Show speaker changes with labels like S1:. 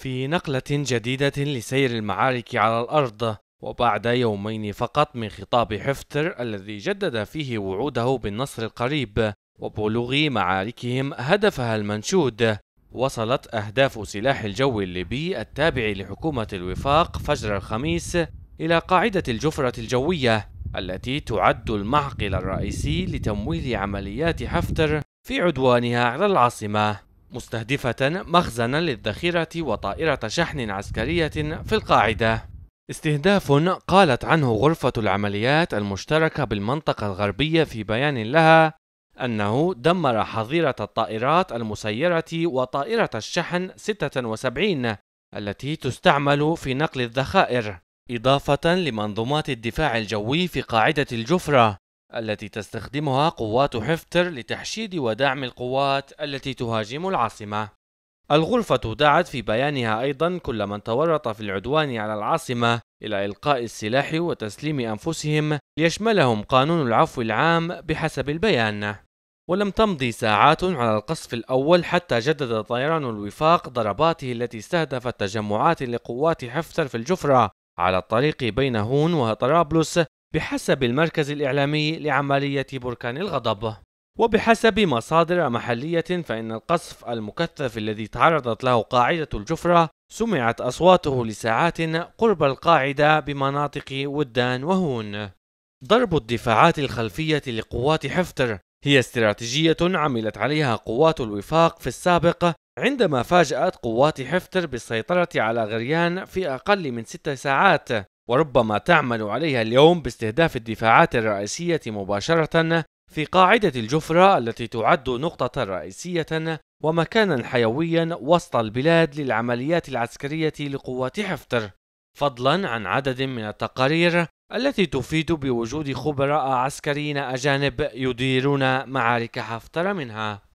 S1: في نقلة جديدة لسير المعارك على الأرض وبعد يومين فقط من خطاب حفتر الذي جدد فيه وعوده بالنصر القريب وبلوغ معاركهم هدفها المنشود وصلت أهداف سلاح الجو الليبي التابع لحكومة الوفاق فجر الخميس إلى قاعدة الجفرة الجوية التي تعد المعقل الرئيسي لتمويل عمليات حفتر في عدوانها على العاصمة مستهدفة مخزنا للذخيرة وطائرة شحن عسكرية في القاعدة استهداف قالت عنه غرفة العمليات المشتركة بالمنطقة الغربية في بيان لها أنه دمر حظيرة الطائرات المسيرة وطائرة الشحن 76 التي تستعمل في نقل الذخائر، إضافة لمنظومات الدفاع الجوي في قاعدة الجفرة، التي تستخدمها قوات حفتر لتحشيد ودعم القوات التي تهاجم العاصمة. الغرفة دعت في بيانها أيضا كل من تورط في العدوان على العاصمة إلى إلقاء السلاح وتسليم أنفسهم ليشملهم قانون العفو العام بحسب البيان. ولم تمضي ساعات على القصف الأول حتى جدد طيران الوفاق ضرباته التي استهدفت تجمعات لقوات حفتر في الجفرة على الطريق بين هون وطرابلس بحسب المركز الإعلامي لعملية بركان الغضب وبحسب مصادر محلية فإن القصف المكثف الذي تعرضت له قاعدة الجفرة سمعت أصواته لساعات قرب القاعدة بمناطق ودان وهون ضرب الدفاعات الخلفية لقوات حفتر هي استراتيجية عملت عليها قوات الوفاق في السابق عندما فاجأت قوات حفتر بالسيطرة على غريان في أقل من ست ساعات وربما تعمل عليها اليوم باستهداف الدفاعات الرئيسية مباشرة في قاعدة الجفرة التي تعد نقطة رئيسية ومكانا حيويا وسط البلاد للعمليات العسكرية لقوات حفتر فضلا عن عدد من التقارير التي تفيد بوجود خبراء عسكريين أجانب يديرون معارك حفتر منها